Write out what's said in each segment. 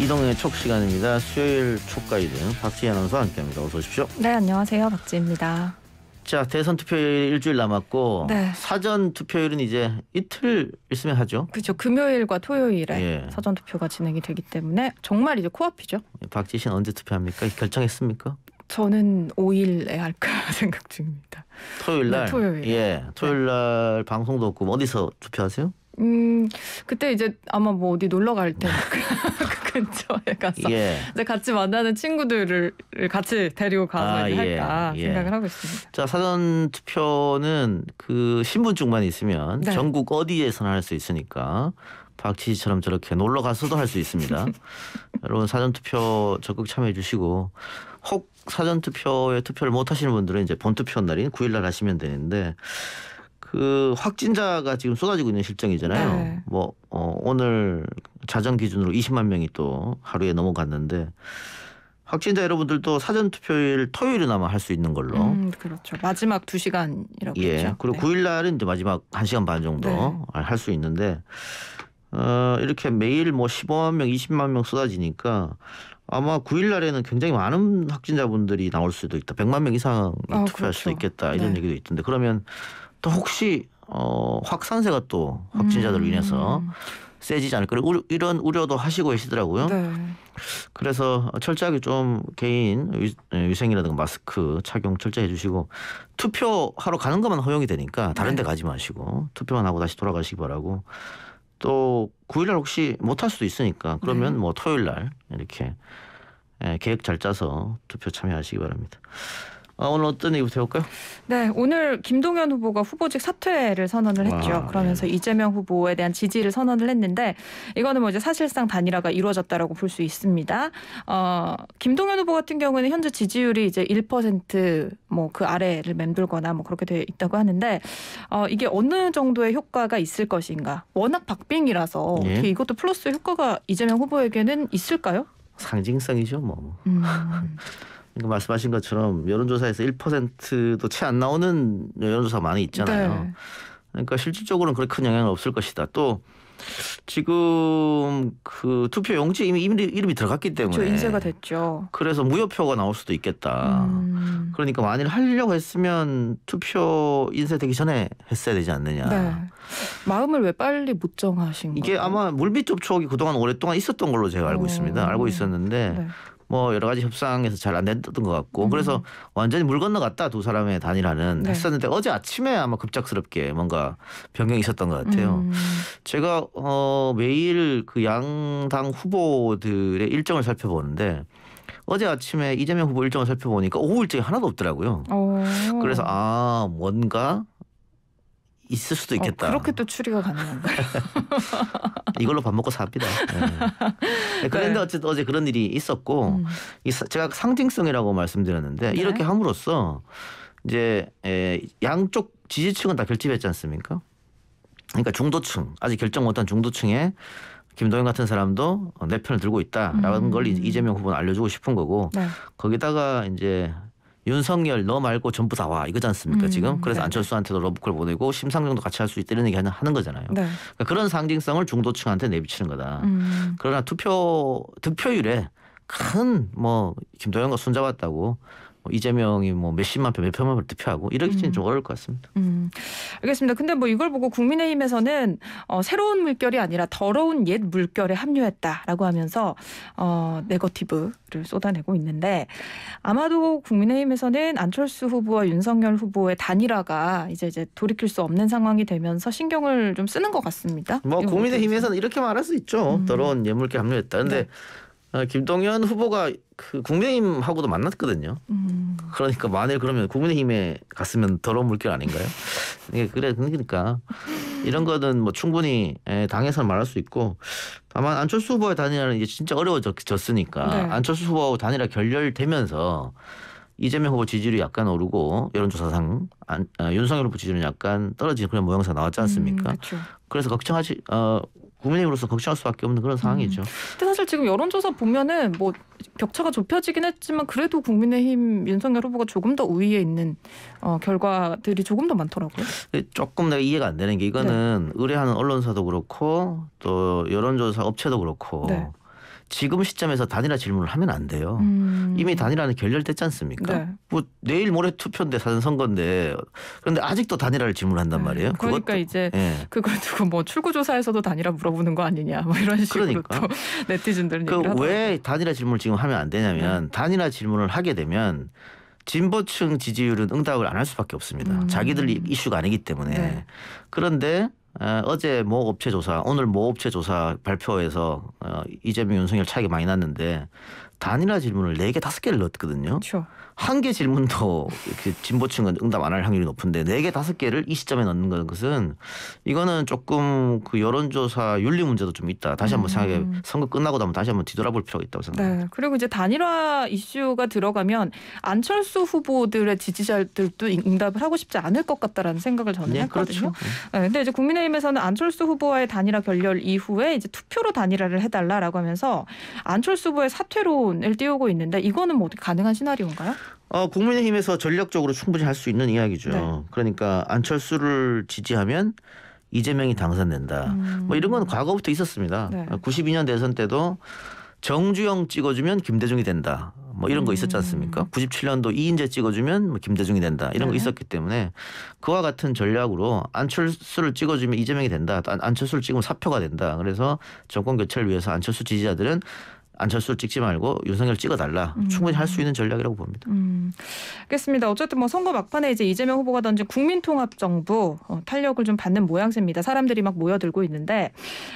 이동의 촉 시간입니다. 수요일 촉가이드 박지희 아나운서 함께합니다. 어서 오십시오. 네, 안녕하세요. 박지입니다. 자, 대선 투표일 일주일 남았고 네. 사전 투표일은 이제 이틀 있으면 하죠. 그렇죠. 금요일과 토요일에 예. 사전 투표가 진행이 되기 때문에 정말 이제 코앞이죠. 예, 박지희 씨는 언제 투표합니까? 결정했습니까? 저는 5일에 할까 생각 중입니다. 토요일 네, 날. 네, 토요일. 예. 토요일 네. 날 네. 방송도 없고 어디서 투표하세요? 음, 그때 이제 아마 뭐 어디 놀러 갈테 근처에 가서 예. 이제 같이 만나는 친구들을 같이 데리고 가서 아, 예. 할까 예. 생각을 하고 있습니다. 자 사전 투표는 그 신분증만 있으면 네. 전국 어디에서나 할 수 있으니까 박지희처럼 저렇게 놀러 가서도 할 수 있습니다. 여러분 사전 투표 적극 참여해 주시고 혹 사전 투표에 투표를 못 하시는 분들은 이제 본 투표 날인 9일 날 하시면 되는데 그 확진자가 지금 쏟아지고 있는 실정이잖아요. 네. 뭐 어, 오늘 자정 기준으로 20만 명이 또 하루에 넘어갔는데 확진자 여러분들도 사전 투표일 토요일이나마 할 수 있는 걸로. 음, 그렇죠. 마지막 2 시간이라고 예. 했죠. 그리고 네. 9일 날은 이제 마지막 1 시간 반 정도 네. 할수 있는데 어, 이렇게 매일 뭐 15만 명, 20만 명 쏟아지니까 아마 9일 날에는 굉장히 많은 확진자분들이 나올 수도 있다. 100만 명 이상 아, 투표할 그렇죠. 수도 있겠다. 이런 네. 얘기도 있던데 그러면 또 혹시 어, 확산세가 또 확진자들로 음. 인해서 세지지 않을까 이런 우려도 하시고 계시더라고요. 네. 그래서 철저하게 좀 개인 위, 네, 생이라든가 마스크 착용 철저히 해주시고 투표하러 가는 것만 허용이 되니까 다른 데 네. 가지 마시고 투표만 하고 다시 돌아가시기 바라고 또 9일날 혹시 못 할 수도 있으니까 그러면 네. 뭐 토요일날 이렇게 예, 계획 잘 짜서 투표 참여하시기 바랍니다. 아, 오늘 어떤 얘기 배울까요? 네, 오늘 김동연 후보가 후보직 사퇴를 선언을 했죠. 와, 그러면서 네. 이재명 후보에 대한 지지를 선언을 했는데 이거는 뭐 이제 사실상 단일화가 이루어졌다라고 볼 수 있습니다. 어, 김동연 후보 같은 경우는 현재 지지율이 이제 1%뭐 그 아래를 맴돌거나 뭐 그렇게 돼 있다고 하는데 어, 이게 어느 정도의 효과가 있을 것인가? 워낙 박빙이라서 예. 어떻게 이것도 플러스 효과가 이재명 후보에게는 있을까요? 상징성이죠, 뭐. 음. 그 말씀하신 것처럼 여론조사에서 1%도 채 안 나오는 여론조사 많이 있잖아요. 네. 그러니까 실질적으로는 그렇게 큰 영향은 없을 것이다. 또 지금 그 투표 용지 이미 이름이 들어갔기 때문에 그렇죠. 인쇄가 됐죠. 그래서 무효표가 나올 수도 있겠다. 음. 그러니까 만일 하려고 했으면 투표 인쇄되기 전에 했어야 되지 않느냐. 네. 마음을 왜 빨리 못 정하신 이게 거예요? 아마 물밑 접촉이 그동안 오랫동안 있었던 걸로 제가 알고 오. 어. 있습니다. 알고 있었는데 네. 뭐 여러 가지 협상에서 잘 안 됐던 것 같고 음. 그래서 완전히 물 건너갔다 두 사람의 단일화는 네. 했었는데 어제 아침에 아마 급작스럽게 뭔가 변경이 있었던 것 같아요. 음. 제가 어 매일 그 양당 후보들의 일정을 살펴보는데 어제 아침에 이재명 후보 일정을 살펴보니까 오후 일정이 하나도 없더라고요. 오. 그래서 아 뭔가 있을 수도 어, 있겠다. 어, 그렇게 또 추리가 가능한가 이걸로 밥 먹고 삽니다. 네. 네 그런데 네. 어쨌든 어제 그런 일이 있었고 음. 이, 제가 상징성이라고 말씀드렸는데 네. 이렇게 함으로써 이제 에, 양쪽 지지층은 다 결집했지 않습니까? 그러니까 중도층 아직 결정 못한 중도층에 김동연 같은 사람도 내 편을 들고 있다라는 음. 걸 이재명 후보는 알려주고 싶은 거고 네. 거기다가 이제 윤석열 너 말고 전부 다 와 이거지 않습니까 음, 지금 그래서 네. 안철수한테도 러브콜 보내고 심상정도 같이 할 수 있다는 얘기 하는, 하는 거잖아요 네. 그러니까 그런 상징성을 중도층한테 내비치는 거다 음. 그러나 투표 득표율에 큰 뭐 김도영과 손잡았다고 뭐 이재명이 뭐 몇십만 표, 몇 표만 득표하고 이러기는 음. 좀 어려울 것 같습니다. 음. 알겠습니다. 근데 뭐 이걸 보고 국민의힘에서는 어, 새로운 물결이 아니라 더러운 옛 물결에 합류했다라고 하면서 어, 네거티브를 쏟아내고 있는데 아마도 국민의힘에서는 안철수 후보와 윤석열 후보의 단일화가 이제 이제 돌이킬 수 없는 상황이 되면서 신경을 좀 쓰는 것 같습니다. 뭐 국민의힘에서는 이렇게 말할 수 있죠. 음. 더러운 옛 물결 합류했다. 근데 네. 아, 김동연 후보가 그 국민의힘하고도 만났거든요. 음. 그러니까 만일 그러면 국민의힘에 갔으면 더러운 물결 아닌가요? 이게 그래 그러니까 이런 거는 뭐 충분히 예, 당에서 말할 수 있고 다만 안철수 후보의 단일화는 이제 진짜 어려워졌으니까 네. 안철수 후보 하고 단일화 결렬되면서 이재명 후보 지지율이 약간 오르고 여론조사상 안, 아, 윤석열 후보 지지율은 약간 떨어지는 그런 모양새가 나왔지 않습니까? 음, 그렇죠. 그래서 걱정하지 어, 국민의힘으로서 걱정할 수밖에 없는 그런 상황이죠. 음. 근데 사실 지금 여론조사 보면은 뭐 격차가 좁혀지긴 했지만 그래도 국민의힘 윤석열 후보가 조금 더 우위에 있는 어, 결과들이 조금 더 많더라고요. 그 조금 내가 이해가 안 되는 게 이거는 네. 의뢰하는 언론사도 그렇고 또 여론조사 업체도 그렇고 네. 지금 시점에서 단일화 질문을 하면 안 돼요. 음. 이미 단일화는 결렬됐지 않습니까? 네. 뭐 내일 모레 투표인데 사는 선거인데 그런데 아직도 단일화를 질문한단 네. 말이에요. 그러니까 그것도, 이제 네. 그걸 두고 뭐 출구조사에서도 단일화 물어보는 거 아니냐 뭐 이런 식으로 그러니까. 또 네티즌들은 그왜 단일화 질문을 지금 하면 안 되냐면 네. 단일화 질문을 하게 되면 진보층 지지율은 응답을 안 할 수밖에 없습니다. 음. 자기들 이슈가 아니기 때문에 네. 그런데 어, 어제 모 업체 조사, 오늘 모 업체 조사 발표에서 어, 이재명 윤석열 차이가 많이 났는데 단일화 질문을 네개 다섯 개를 넣었거든요. 한 개 질문도 이렇게 진보층은 응답 안 할 확률이 높은데 네개 다섯 개를이 시점에 넣는 것은 이거는 조금 그 여론조사 윤리 문제도 좀 있다. 다시 한번 음. 생각해 선거 끝나고 나면 다시 한번 뒤돌아볼 필요가 있다고 네. 생각합니다. 네. 그리고 이제 단일화 이슈가 들어가면 안철수 후보들의 지지자들도 응답을 하고 싶지 않을 것 같다라는 생각을 저는 네, 했거든요. 그렇죠. 네. 근 이제 국민의힘에서는 안철수 후보와의 단일화 결렬 이후에 이제 투표로 단일화를 해달라라고 하면서 안철수 후보의 사퇴로 여론을 띄우고 있는데 이거는 뭐 어떻게 가능한 시나리오인가요? 어, 국민의힘에서 전략적으로 충분히 할 수 있는 이야기죠. 네. 그러니까 안철수를 지지하면 이재명이 당선된다. 음. 뭐 이런 건 과거부터 있었습니다. 네. 92년 아, 대선 때도 정주영 찍어주면 김대중이 된다. 뭐 이런 거 음. 있었지 않습니까? 97년도 이인재 찍어주면 뭐 김대중이 된다. 이런 네. 거 있었기 때문에 그와 같은 전략으로 안철수를 찍어주면 이재명이 된다. 안철수를 찍으면 사표가 된다. 그래서 정권 교체를 위해서 안철수 지지자들은 안철수를 찍지 말고 윤석열 찍어달라 음. 충분히 할 수 있는 전략이라고 봅니다. 음. 알겠습니다. 어쨌든 뭐 선거 막판에 이제 이재명 후보가 던진 국민통합정부 어, 탄력을 좀 받는 모양새입니다. 사람들이 막 모여들고 있는데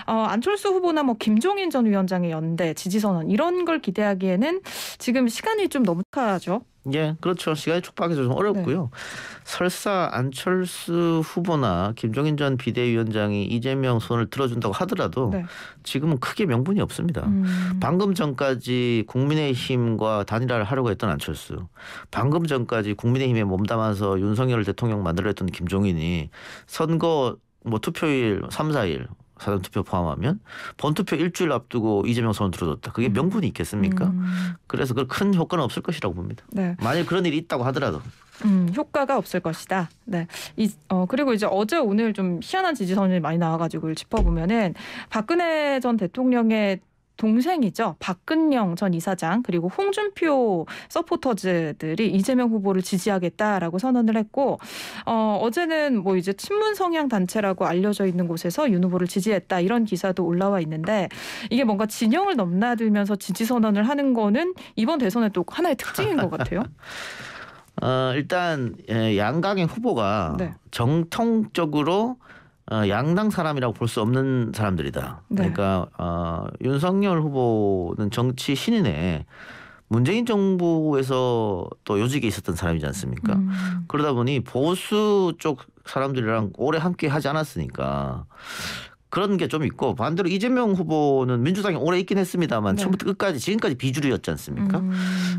어, 안철수 후보나 뭐 김종인 전 위원장의 연대 지지선언 이런 걸 기대하기에는 지금 시간이 좀 너무 가죠. 예, 그렇죠. 시간이 촉박해서 좀 어렵고요. 네. 설사 안철수 후보나 김종인 전 비대위원장이 이재명 손을 들어준다고 하더라도 네. 지금은 크게 명분이 없습니다. 음. 방금 전까지 국민의힘과 단일화를 하려고 했던 안철수, 방금 전까지 국민의힘에 몸담아서 윤석열 대통령 만들어 했던 김종인이 선거 뭐 투표일 3, 4일 사전투표 포함하면 본투표 일주일 앞두고 이재명 선언 들어줬다. 그게 음. 명분이 있겠습니까? 음. 그래서 그큰 효과는 없을 것이라고 봅니다. 네. 만약 그런 일이 있다고 하더라도. 음, 효과가 없을 것이다. 네. 이, 어, 그리고 이제 어제 오늘 좀 희한한 지지선이 많이 나와가지고 짚어보면은 박근혜 전 대통령의 동생이죠. 박근영 전 이사장 그리고 홍준표 서포터즈들이 이재명 후보를 지지하겠다라고 선언을 했고 어, 어제는 뭐 이제 친문 성향 단체라고 알려져 있는 곳에서 윤 후보를 지지했다 이런 기사도 올라와 있는데 이게 뭔가 진영을 넘나들면서 지지 선언을 하는 거는 이번 대선의 또 하나의 특징인 것 같아요. 어, 일단 예, 양강의 후보가 네. 정통적으로 어, 양당 사람이라고 볼 수 없는 사람들이다. 네. 그러니까 어, 윤석열 후보는 정치 신인에 문재인 정부에서 또 요직에 있었던 사람이지 않습니까? 음. 그러다 보니 보수 쪽 사람들이랑 오래 함께 하지 않았으니까 그런 게 좀 있고 반대로 이재명 후보는 민주당이 오래 있긴 했습니다만 네. 처음부터 끝까지 지금까지 비주류였지 않습니까? 음.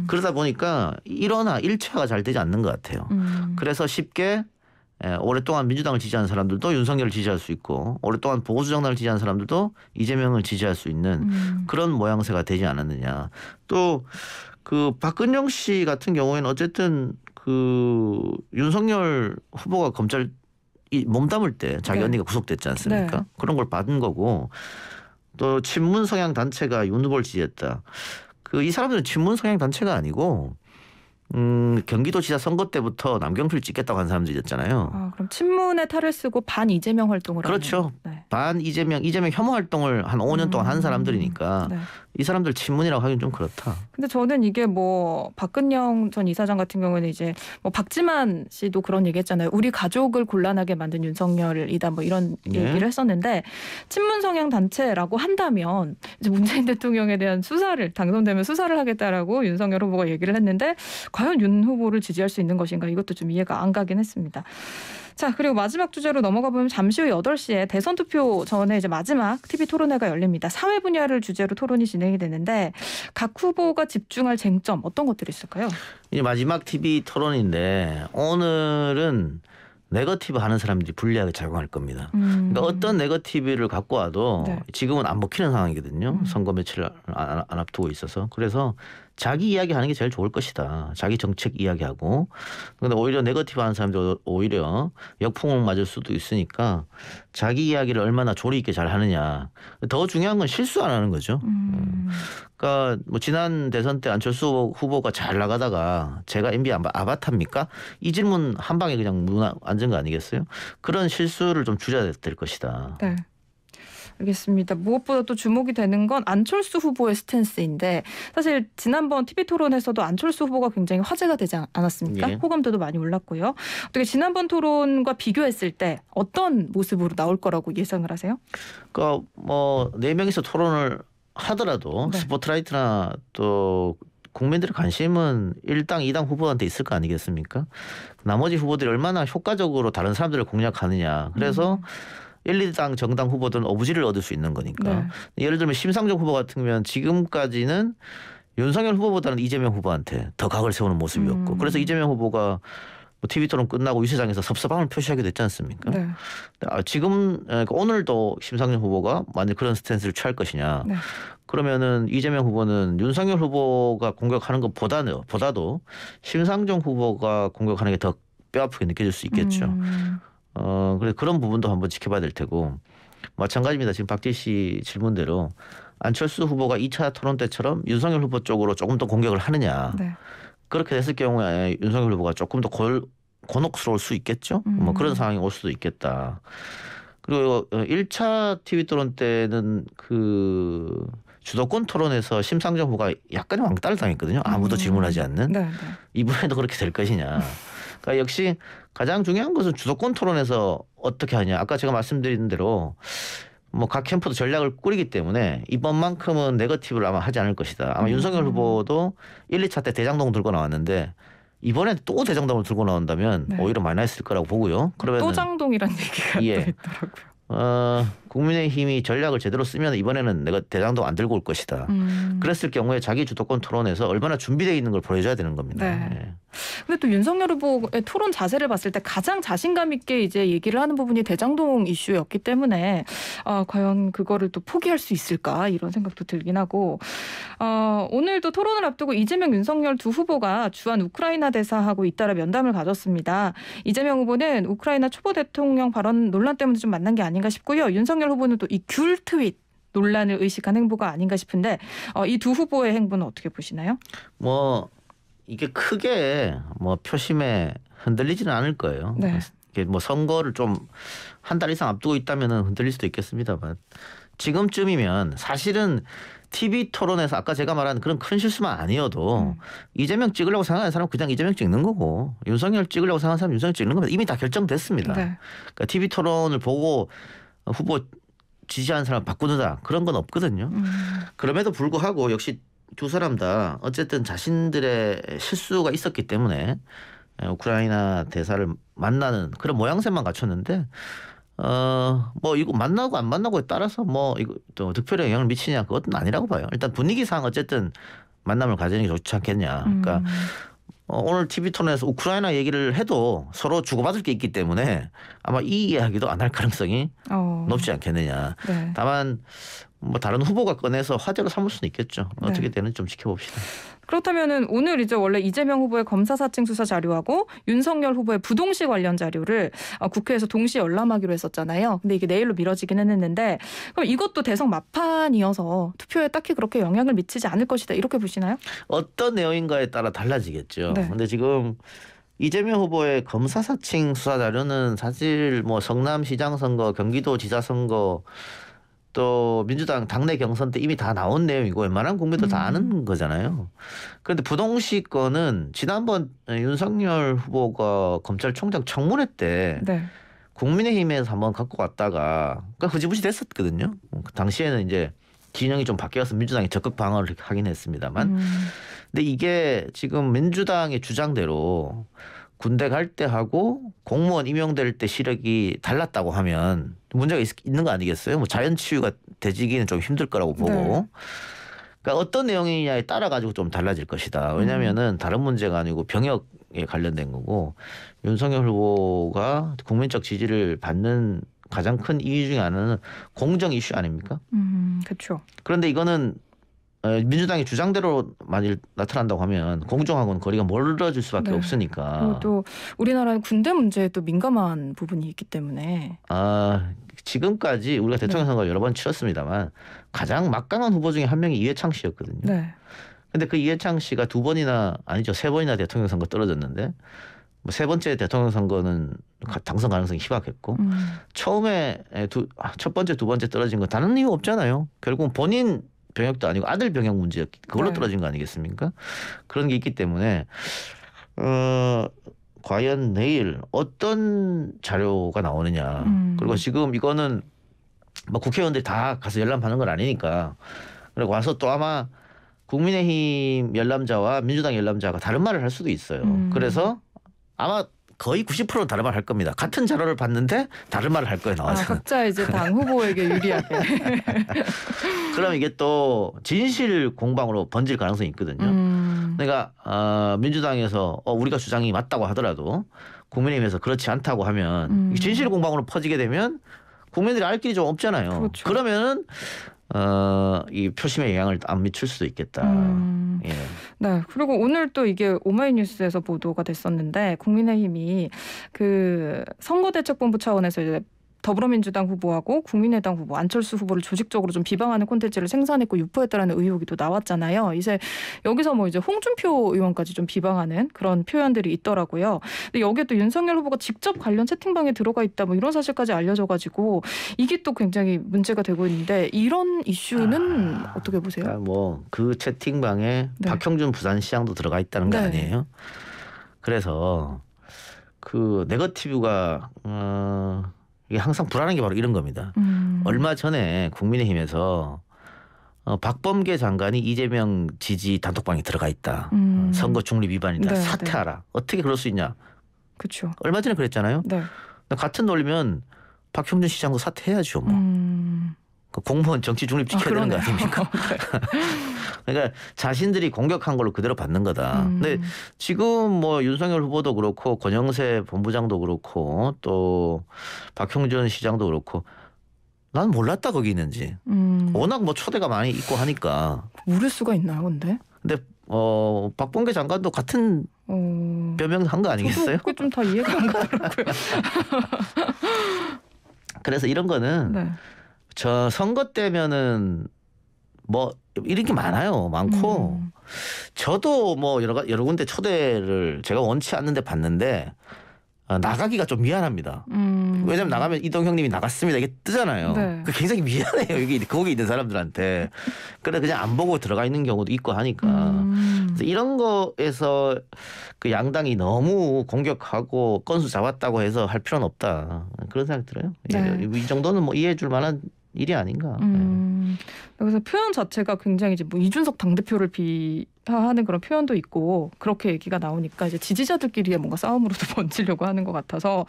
그러다 보니까 일어나 일체화가잘 되지 않는 것 같아요. 음. 그래서 쉽게 예, 오랫동안 민주당을 지지는 사람들도 윤석열을 지지할 수 있고 오랫동안 보수 정당을 지지하는 사람들도 이재명을 지지할 수 있는 음. 그런 모양새가 되지 않았느냐. 또 그 박근영 씨 같은 경우에는 어쨌든 그 윤석열 후보가 검찰 이 몸담을 때 자기 네. 언니가 구속됐지 않습니까? 네. 그런 걸 받은 거고 또 친문 성향 단체가 윤 후보를 지지했다. 그 이 사람들은 친문 성향 단체가 아니고 음, 경기도지사 선거 때부터 남경필 찍겠다고 한 사람들이 었잖아요 아, 그럼 친문의 탈을 쓰고 반 이재명 활동을 그렇죠. 네. 반 이재명, 이재명 혐오 활동을 한 5년 음. 동안 한 음. 사람들이니까 네. 이 사람들 친문이라고 하긴 좀 그렇다. 근데 저는 이게 뭐 박근영 전 이사장 같은 경우는 이제 뭐 박지만 씨도 그런 얘기했잖아요. 우리 가족을 곤란하게 만든 윤석열이다 뭐 이런 예. 얘기를 했었는데 친문 성향 단체라고 한다면 이제 문재인 대통령에 대한 수사를 당선되면 수사를 하겠다라고 윤석열 후보가 얘기를 했는데 과연 윤 후보를 지지할 수 있는 것인가 이것도 좀 이해가 안 가긴 했습니다. 자, 그리고 마지막 주제로 넘어가 보면 잠시 후 8시에 대선 투표 전에 이제 마지막 TV 토론회가 열립니다. 사회 분야를 주제로 토론이 진행이 되는데 각 후보가 집중할 쟁점 어떤 것들이 있을까요? 이제 마지막 TV 토론인데 오늘은 네거티브 하는 사람들이 불리하게 작용할 겁니다. 음. 그러니까 어떤 네거티브를 갖고 와도 네. 지금은 안 먹히는 상황이거든요. 음. 선거 며칠 안, 안 앞두고 있어서. 그래서 자기 이야기하는 게 제일 좋을 것이다. 자기 정책 이야기하고 근데 오히려 네거티브한 사람들 오히려 역풍을 맞을 수도 있으니까 자기 이야기를 얼마나 조리 있게 잘 하느냐. 더 중요한 건 실수 안 하는 거죠. 음. 음. 그러니까 뭐 지난 대선 때 안철수 후보가 잘 나가다가 제가 MB 아바타입니까? 이 질문 한 방에 그냥 문화 앉은 거 아니겠어요? 그런 실수를 좀 줄여야 될 것이다. 네. 알겠습니다. 무엇보다 또 주목이 되는 건 안철수 후보의 스탠스인데 사실 지난번 TV 토론에서도 안철수 후보가 굉장히 화제가 되지 않았습니까? 예. 호감도도 많이 올랐고요. 어떻게 지난번 토론과 비교했을 때 어떤 모습으로 나올 거라고 예상을 하세요? 그 그러니까 뭐네 명이서 토론을 하더라도 네. 스포트라이트나 또 국민들의 관심은 1당, 2당 후보한테 있을 거 아니겠습니까? 나머지 후보들이 얼마나 효과적으로 다른 사람들을 공략하느냐. 그래서 음. 1, 2당 정당 후보들은 어부지를 얻을 수 있는 거니까. 네. 예를 들면 심상정 후보 같은 경우는 지금까지는 윤석열 후보보다는 이재명 후보한테 더 각을 세우는 모습이었고 음. 그래서 이재명 후보가 뭐 TV 토론 끝나고 유세장에서 섭섭함을 표시하게 됐지 않습니까? 네. 아, 지금 그러니까 오늘도 심상정 후보가 만약 그런 스탠스를 취할 것이냐 네. 그러면은 이재명 후보는 윤석열 후보가 공격하는 것보다는 보다도 심상정 후보가 공격하는 게 더 뼈아프게 느껴질 수 있겠죠. 음. 어, 그래 그런 부분도 한번 지켜봐야 될 테고 마찬가지입니다. 지금 박지 씨 질문대로 안철수 후보가 2차 토론 때처럼 윤석열 후보 쪽으로 조금 더 공격을 하느냐. 네. 그렇게 됐을 경우에 윤석열 후보가 조금 더 골, 곤혹스러울 수 있겠죠. 뭐 음. 뭐 그런 상황이 올 수도 있겠다. 그리고 1차 TV 토론 때는 그 주도권 토론에서 심상정 후보가 약간 왕따를 당했거든요. 아무도 음. 질문하지 않는. 네, 네. 이번에도 그렇게 될 것이냐. 그러니까 역시 가장 중요한 것은 주도권 토론에서 어떻게 하냐. 아까 제가 말씀드린 대로 뭐 각 캠프도 전략을 꾸리기 때문에 이번만큼은 네거티브를 아마 하지 않을 것이다. 아마 음. 윤석열 후보도 1, 2차 때 대장동 들고 나왔는데 이번에 또 대장동을 들고 나온다면 네. 오히려 많이너스 거라고 보고요. 그러면 또 장동이란 얘기가 예. 있더라고요. 어, 국민의힘이 전략을 제대로 쓰면 이번에는 내가 대장도 안 들고 올 것이다. 음. 그랬을 경우에 자기 주도권 토론에서 얼마나 준비되어 있는 걸 보여줘야 되는 겁니다. 그 네. 예. 근데 또 윤석열 후보의 토론 자세를 봤을 때 가장 자신감 있게 이제 얘기를 하는 부분이 대장동 이슈였기 때문에 아, 과연 그거를 또 포기할 수 있을까 이런 생각도 들긴 하고 어, 오늘도 토론을 앞두고 이재명 윤석열 두 후보가 주한 우크라이나 대사하고 잇따라 면담을 가졌습니다. 이재명 후보는 우크라이나 초보 대통령 발언 논란 때문에 좀 만난 게 아닌가 싶고요. 윤석열 윤석열 후보는 또 이 귤 트윗 논란을 의식한 행보가 아닌가 싶은데 어, 이 두 후보의 행보는 어떻게 보시나요? 뭐 이게 크게 뭐 표심에 흔들리지는 않을 거예요. 네. 이게 뭐 선거를 좀 한 달 이상 앞두고 있다면은 흔들릴 수도 있겠습니다만 지금쯤이면 사실은 TV 토론에서 아까 제가 말한 그런 큰 실수만 아니어도 음. 이재명 찍으려고 생각하는 사람은 그냥 이재명 찍는 거고 윤석열 찍으려고 생각하는 사람은 윤석열 찍는 겁니다. 이미 다 결정됐습니다. 네. 그러니까 TV 토론을 보고 후보 지지하는 사람 바꾸는다 그런 건 없거든요. 음. 그럼에도 불구하고 역시 두 사람 다 어쨌든 자신들의 실수가 있었기 때문에 예, 우크라이나 대사를 만나는 그런 모양새만 갖췄는데 어 뭐 이거 만나고 안 만나고에 따라서 뭐 이거 또 득표에 영향을 미치냐 그것은 아니라고 봐요. 일단 분위기상 어쨌든 만남을 가지는 게 좋지 않겠냐. 그러니까 음. 어, 오늘 TV 토론에서 우크라이나 얘기를 해도 서로 주고받을 게 있기 때문에 아마 이 이야기도 안 할 가능성이 어. 높지 않겠느냐. 네. 다만 뭐 다른 후보가 꺼내서 화제로 삼을 수는 있겠죠. 네. 어떻게 네. 되는지 좀 지켜봅시다. 그렇다면은 오늘 이제 원래 이재명 후보의 검사 사칭 수사 자료하고 윤석열 후보의 부동시 관련 자료를 어, 국회에서 동시에 열람하기로 했었잖아요. 근데 이게 내일로 미뤄지긴 했는데 그럼 이것도 대선 막판이어서 투표에 딱히 그렇게 영향을 미치지 않을 것이다 이렇게 보시나요? 어떤 내용인가에 따라 달라지겠죠. 네. 근데 지금 이재명 후보의 검사 사칭 수사 자료는 사실 뭐 성남시장 선거, 경기도지사 선거 또 민주당 당내 경선 때 이미 다 나온 내용이고 웬만한 국민도 음. 다 아는 음. 거잖아요. 그런데 부동시 건은 지난번 윤석열 후보가 검찰총장 청문회 때 네. 국민의힘에서 한번 갖고 왔다가 그러니까 흐지부지 됐었거든요. 그 당시에는 이제 진영이 좀 바뀌어서 민주당이 적극 방어를 하긴 했습니다만. 음. 근데 이게 지금 민주당의 주장대로 군대 갈 때 하고 공무원 임용될 때 시력이 달랐다고 하면 문제가 있, 는거 아니겠어요? 뭐 자연 치유가 되지기는 좀 힘들 거라고 보고. 네. 그러니까 어떤 내용이냐에 따라 가지고 좀 달라질 것이다. 음. 왜냐면은 다른 문제가 아니고 병역에 관련된 거고 윤석열 후보가 국민적 지지를 받는 가장 큰 이유 중에 하나는 공정 이슈 아닙니까? 음, 그렇죠. 그런데 이거는 어, 민주당의 주장대로 만일 나타난다고 하면 공정하고는 거리가 멀어질 수밖에 네. 없으니까. 또 우리나라는 군대 문제에 또 민감한 부분이 있기 때문에. 아 지금까지 우리가 대통령 선거 네. 여러 번 치렀습니다만 가장 막강한 후보 중에 한 명이 이해창 씨였거든요. 네. 근데 그 이해창 씨가 두 번이나 아니죠 세 번이나 대통령 선거 떨어졌는데 뭐세 번째 대통령 선거는 당선 가능성이 희박했고 음. 처음에 두 첫 번째 두 번째 떨어진 거 다른 이유 없잖아요. 결국 본인 병역도 아니고 아들 병역 문제였기 그걸로 네. 떨어진 거 아니겠습니까? 그런 게 있기 때문에 어 과연 내일 어떤 자료가 나오느냐 음. 그리고 지금 이거는 뭐 국회의원들이 다 가서 열람하는 건 아니니까 그리고 와서 또 아마 국민의힘 열람자와 민주당 열람자가 다른 말을 할 수도 있어요. 음. 그래서 아마 거의 90% 다른 말 할 겁니다. 같은 자료를 봤는데 다른 말을 할 거예요. 나와서. 아, 각자 이제 당 후보에게 유리하게. 그럼 이게 또 진실 공방으로 번질 가능성이 있거든요. 음. 그러니까 어, 민주당에서 어, 우리가 주장이 맞다고 하더라도 국민의힘에서 그렇지 않다고 하면 음. 진실 공방으로 퍼지게 되면 국민들이 알 길이 좀 없잖아요. 그렇죠. 그러면은 어, 이 표심에 영향을 안 미칠 수도 있겠다. 음. 예. 네. 그리고 오늘 또 이게 오마이뉴스에서 보도가 됐었는데 국민의힘이 그 선거대책본부 차원에서 이제 더불어민주당 후보하고 국민의당 후보 안철수 후보를 조직적으로 좀 비방하는 콘텐츠를 생산했고 유포했다라는 의혹이 또 나왔잖아요. 이제 여기서 뭐 이제 홍준표 의원까지 좀 비방하는 그런 표현들이 있더라고요. 근데 여기에 또 윤석열 후보가 직접 관련 채팅방에 들어가 있다 뭐 이런 사실까지 알려져가지고 이게 또 굉장히 문제가 되고 있는데 이런 이슈는 아, 어떻게 보세요? 그러니까 뭐그 채팅방에 네. 박형준 부산시장도 들어가 있다는 거 네. 아니에요? 그래서 그 네거티브가 어, 이게 항상 불안한 게 바로 이런 겁니다. 음. 얼마 전에 국민의힘에서 어, 박범계 장관이 이재명 지지 단톡방에 들어가 있다. 음. 선거 중립 위반이다. 네, 사퇴하라. 네. 어떻게 그럴 수 있냐? 그렇죠. 얼마 전에 그랬잖아요. 네. 같은 논리면 박형준 시장도 사퇴해야죠. 뭐. 음. 그 공무원 정치 중립 지켜야 아, 되는 거 아, 아닙니까? 네. 그러니까 자신들이 공격한 걸로 그대로 받는 거다. 음. 근데 지금 뭐 윤석열 후보도 그렇고 권영세 본부장도 그렇고 또 박형준 시장도 그렇고 난 몰랐다 거기 있는지. 음. 워낙 뭐 초대가 많이 있고 하니까. 모를 수가 있나요, 근데? 근데 어 박봉계 장관도 같은 어... 변명한 거 아니겠어요? 그게 좀 다 이해가 안 가더라고요. 그래서 이런 거는 네. 저 선거 때면은 뭐 이런 게 많아요. 많고 음. 저도 뭐 여러 여러 군데 초대를 제가 원치 않는데 봤는데 아, 나가기가 좀 미안합니다. 음. 왜냐면 나가면 이동 형님이 나갔습니다 이게 뜨잖아요. 네. 그 굉장히 미안해요. 여기 거기 있는 사람들한테 그래 그냥 안 보고 들어가 있는 경우도 있고 하니까 음. 이런 거에서 그 양당이 너무 공격하고 건수 잡았다고 해서 할 필요는 없다 그런 생각 들어요. 예, 네. 이 정도는 뭐 이해해줄 만한 일이 아닌가. 음, 네. 네, 그래서 표현 자체가 굉장히 이제 뭐 이준석 당대표를 비하하는 그런 표현도 있고 그렇게 얘기가 나오니까 이제 지지자들끼리의 뭔가 싸움으로도 번지려고 하는 것 같아서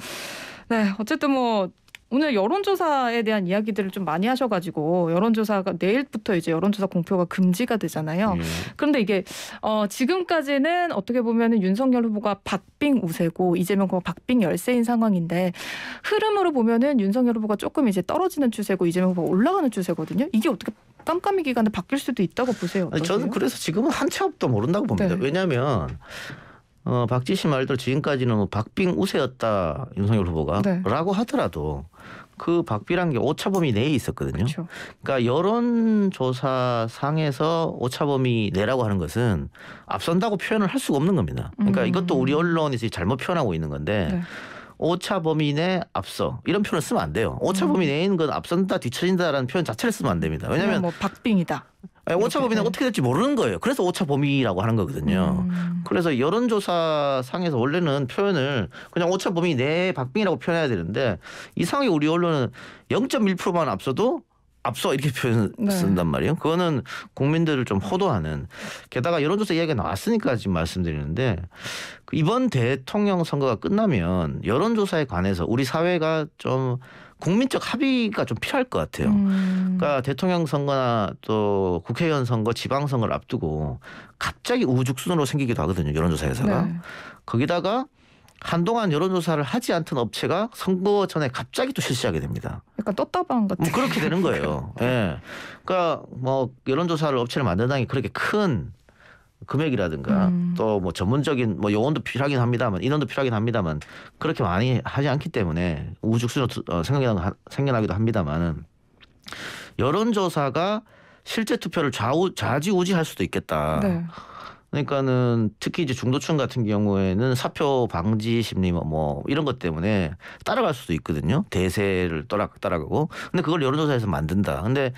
네 어쨌든 뭐 오늘 여론조사에 대한 이야기들을 좀 많이 하셔가지고 여론조사가 내일부터 이제 여론조사 공표가 금지가 되잖아요. 음. 그런데 이게 어, 지금까지는 어떻게 보면은 윤석열 후보가 박빙 우세고 이재명 후보가 박빙 열세인 상황인데 흐름으로 보면은 윤석열 후보가 조금 이제 떨어지는 추세고 이재명 후보가 올라가는 추세거든요. 이게 어떻게 깜깜이 기간에 바뀔 수도 있다고 보세요. 어떠세요? 저는 그래서 지금은 한채 없도 모른다고 봅니다. 네. 왜냐하면 어, 박지씨 말대로 지금까지는 뭐 박빙 우세였다 윤석열 후보가라고 네. 하더라도 그 박비란 게 오차범위 내에 있었거든요. 그쵸. 그렇죠. 그러니까 여론조사 상에서 오차범위 내라고 하는 것은 앞선다고 표현을 할 수가 없는 겁니다. 그러니까 음. 이것도 우리 언론에서 잘못 표현하고 있는 건데. 네. 오차범위 내 앞서 이런 표현을 쓰면 안 돼요. 오차범위 음. 내에 있는 건 앞선다 뒤처진다라는 표현 자체를 쓰면 안 됩니다. 왜냐하면 네, 뭐 박빙이다. 예, 오차 범위는 어떻게 될지 모르는 거예요. 그래서 오차 범위라고 하는 거거든요. 음. 그래서 여론조사 상에서 원래는 표현을 그냥 오차 범위 내 박빙이라고 표현해야 되는데 이상하게 우리 언론은 0.1%만 앞서도 앞서 이렇게 표현 네. 쓴단 말이에요. 그거는 국민들을 좀 호도하는. 게다가 여론조사 이야기가 나왔으니까 지금 말씀드리는데 그 이번 대통령 선거가 끝나면 여론조사에 관해서 우리 사회가 좀 국민적 합의가 좀 필요할 것 같아요. 음. 그러니까 대통령 선거나 또 국회의원 선거, 지방 선거를 앞두고 갑자기 우후죽순으로 생기기도 하거든요. 여론조사 회사가. 네. 거기다가 한동안 여론조사를 하지 않던 업체가 선거 전에 갑자기 또 실시하게 됩니다. 약간 떴다방 같뭐 그렇게 되는 거예요. 예. 네. 그러니까 뭐 여론조사를 업체를 만든다는 게 그렇게 큰 금액이라든가 음. 또뭐 전문적인 뭐 요원도 필요하긴 합니다만 인원도 필요하긴 합니다만 그렇게 많이 하지 않기 때문에 우죽순으로 어, 생겨나, 생겨나기도 합니다만은 여론조사가 실제 투표를 좌우 좌지우지할 수도 있겠다. 네. 그러니까는 특히 이제 중도층 같은 경우에는 사표 방지 심리 뭐, 뭐 이런 것 때문에 따라갈 수도 있거든요. 대세를 따라 따라가고. 근데 그걸 여론조사에서 만든다. 근데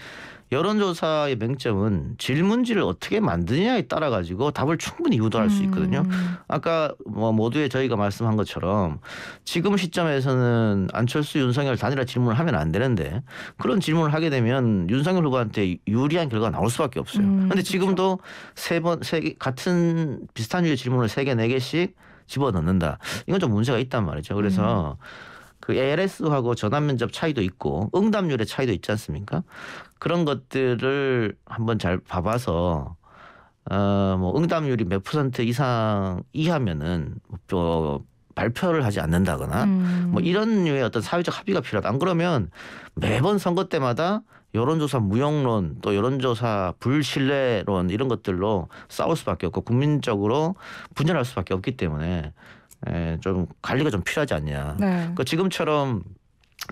여론조사의 맹점은 질문지를 어떻게 만드냐에 따라 가지고 답을 충분히 유도할 음. 수 있거든요. 아까 뭐 모두에 저희가 말씀한 것처럼 지금 시점에서는 안철수 윤석열 단일화 질문을 하면 안 되는데 그런 질문을 하게 되면 윤석열 후보한테 유리한 결과가 나올 수밖에 없어요. 음, 그데 그렇죠. 지금도 세 번세 같은 비슷한 유의 질문을 세개네 개씩 집어넣는다. 이건 좀 문제가 있단 말이죠. 그래서 음. 그 ALS하고 전환 면접 차이도 있고 응답률의 차이도 있지 않습니까? 그런 것들을 한번 잘 봐봐서 어뭐 응답률이 몇 퍼센트 이상 이하면은 뭐 발표를 하지 않는다거나 음. 뭐 이런 류의 어떤 사회적 합의가 필요하다. 안 그러면 매번 선거 때마다 여론조사 무용론 또 여론조사 불신뢰론 이런 것들로 싸울 수밖에 없고 국민적으로 분열할 수밖에 없기 때문에 에, 예, 좀 관리가 좀 필요하지 않냐. 네. 그러니까 지금처럼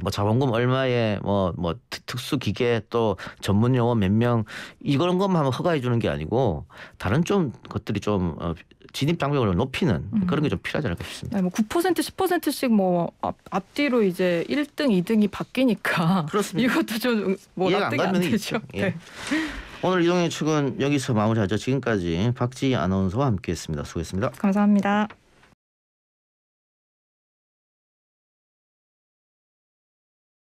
뭐 자본금 얼마에 뭐뭐 뭐, 뭐 특수 기계 또 전문 용어 몇명 이런 것만 허가해 주는 게 아니고 다른 좀 것들이 좀 어, 진입 장벽을 높이는 음. 그런 게 좀 필요하지 않을까 싶습니다. 네, 뭐9% 10%씩 뭐 앞, 뒤로 이제 1등 2등이 바뀌니까 그렇습니다. 이것도 좀뭐 납득이 안, 안 되죠. 예. 네. 오늘 이동의 측은 여기서 마무리하죠. 지금까지 박지희 아나운서와 함께했습니다. 수고했습니다. 감사합니다.